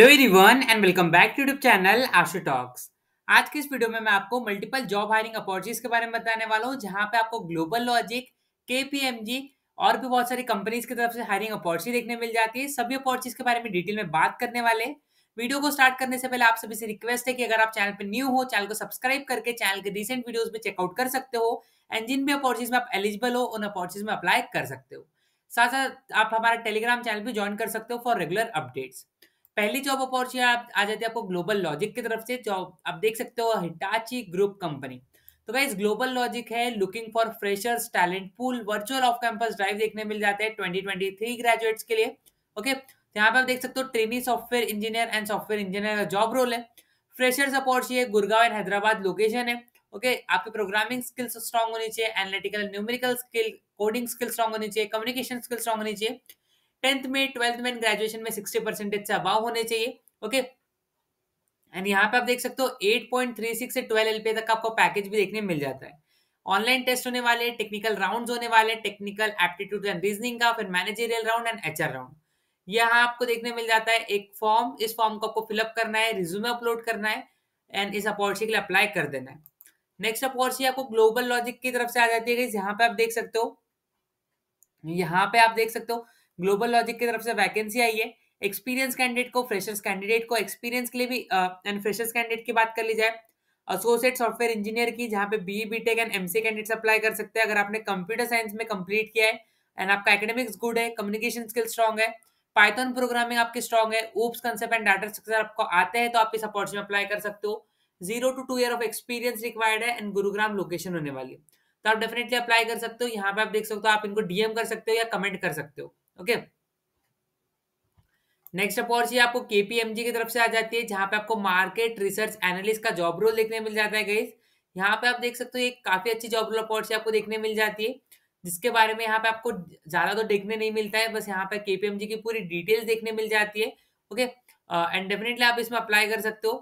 Hello everyone and welcome back to YouTube channel Ashu Talks आज के इस वीडियो में मैं आपको मल्टीपल जॉब हायरिंग अपॉर्चुनिटीज के बारे में बताने वाला हूँ जहाँ पे आपको ग्लोबल लॉजिक जी और भी बहुत सारी कंपनीज की तरफ से हायरिंग अपॉर्चुनिटी देखने मिल जाती है सभी अपॉर्चुनिटीज के बारे में डिटेल में बात करने वाले वीडियो को स्टार्ट करने से पहले आप सभी से रिक्वेस्ट है कि अगर आप चैनल पर न्यू हो चैनल को सब्सक्राइब करके चैनल के रिसेंट वीडियोज भी चेकआउट कर सकते हो एंड जिन भी अपॉर्चुनिटीज में आप एलिजिबल हो उन अपॉर्चुनिटीज में अप्लाई कर सकते हो साथ साथ आप हमारा टेलीग्राम चैनल भी ज्वाइन कर सकते हो फॉर रेगुलर अपडेट्स पहली जॉब अपॉर्चुनिटी आप आ जाती है आपको ग्लोबल लॉजिक की तरफ से जॉब आप देख सकते हो हिटाची ग्रुप कंपनी तो गाइज ग्लोबल लॉजिक है looking for freshers talent pool virtual off campus drive देखने मिल जाते हैं ट्वेंटी ट्वेंटी थ्री ग्रेजुएट्स के लिए ओके okay? तो यहाँ पे आप देख सकते हो trainee software engineer and software engineer का जॉब रोल है फ्रेशर्स अपॉर्चुनिटी है गुड़गांव एंड हैदराबाद लोकेशन है okay okay, programming skills strong होनी चाहिए analytical numerical skill coding skill strong होनी चाहिए कम्युनिकेशन स्किल स्ट्रांग होनी चाहिए टेंथ में ट्वेल्थ में ग्रेजुएशन में सिक्सटी परसेंटेज से अबाव होने चाहिए ओके एंड यहाँ पे आप देख सकते हो एट पॉइंट थ्री सिक्स से ट्वेल्व एल तक आपको पैकेज भी देखने मिल जाता है ऑनलाइन टेस्ट होने वाले टेक्निकल राउंड होने वाले टेक्निकल एप्टीट्यूड एंड रीजनिंग का फिर managerial round and H round यहाँ आपको देखने मिल जाता है एक फॉर्म इस फॉर्म को आपको फिलअप करना है रिज्यूमे अपलोड करना है एंड इस अपॉर्चुनिटी के लिए अप्लाई कर देना है नेक्स्ट अपॉर्चुनिटी आपको ग्लोबल लॉजिक की तरफ से आ जाती है यहाँ पे आप देख सकते हो यहाँ पे आप देख सकते हो ग्लोबल लॉजिक की तरफ से वैकेंसी आई है एक्सपीरियंस कैंडिडेट को फ्रेशर्स कैंडिडेट को एक्सपीरियंस के लिए भी एंड फ्रेशर्स कैंडिडेट की बात कर ली जाए एसोसिएट सॉफ्टवेयर इंजीनियर की जहाँ पे B B tech and M C candidates apply कर सकते हैं अगर आपने कंप्यूटर साइंस में कंप्लीट किया है एंड आपका एकेडमिक्स गुड है कम्युनिकेशन स्किल स्ट्रॉग है पाइथन प्रोग्रामिंग आपकी स्ट्रॉग है OOPs concept and data structure आपको आते हैं तो आप इस अपॉर्चुनिटी अप्लाई कर सकते हो zero to two year of experience required है एंड गुरुग्राम लोकेशन होने वाली है तो आप डेफिनेटली अप्लाई कर सकते हो यहाँ पे आप देख सकते हो आप इनको डीएम कर सकते हो या कमेंट कर सकते हो ओके नेक्स्ट अपॉर्चुनिटी आपको केपीएमजी की तरफ से आ जाती है जहां पे आपको मार्केट रिसर्च एनालिस्ट का जॉब रोल देखने मिल जाता है गाइस यहाँ पे आप देख सकते हो एक काफी अच्छी जॉब रोल अपॉर्चुनिटी आपको देखने मिल जाती है जिसके बारे में यहाँ पे आपको ज्यादा तो देखने नहीं मिलता है बस यहाँ पे केपीएमजी की पूरी डिटेल देखने मिल जाती है ओके एंड डेफिनेटली आप इसमें अप्लाई कर सकते हो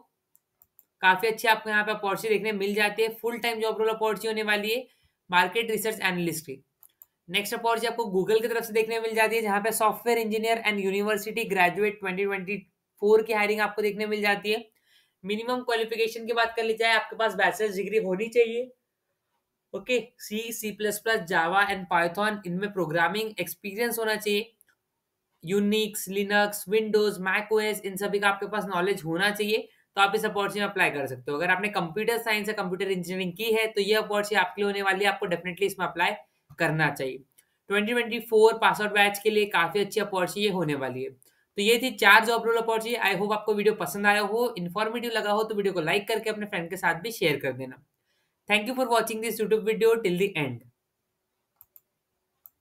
काफी अच्छी आपको यहाँ पे अपॉर्चुनिटी देखने मिल जाती है full time job role opportunity होने वाली है मार्केट रिसर्च एनालिस्ट की नेक्स्ट अपॉर्चुनिटी आपको गूगल की तरफ से देखने मिल जाती है जहां पे software engineer and university graduate 2024 की हायरिंग आपको देखने मिल जाती है मिनिमम क्वालिफिकेशन की बात कर ली जाए आपके पास बैचलर्स डिग्री होनी चाहिए okay C C plus plus Java and Python इनमें प्रोग्रामिंग एक्सपीरियंस होना चाहिए यूनिक्स लिनक्स विंडोज मैकोएस इन सभी का आपके पास नॉलेज होना चाहिए तो आप इस अपॉर्चुनिटी में अप्लाई कर सकते हो अगर आपने कंप्यूटर साइंस या कंप्यूटर इंजीनियरिंग की है तो ये अपॉर्चुनिटी आपके लिए होने वाली है आपको डेफिनेटली इसमें अप्लाई करना चाहिए 2024 पास आउट बैच के लिए काफ़ी अच्छी अपॉर्चुनिटी होने वाली है तो ये थी चार job role opportunity I hope आपको वीडियो पसंद आया हो इन्फॉर्मेटिव लगा हो तो वीडियो को लाइक करके अपने फ्रेंड के साथ भी शेयर कर देना thank you for watching this YouTube video till the and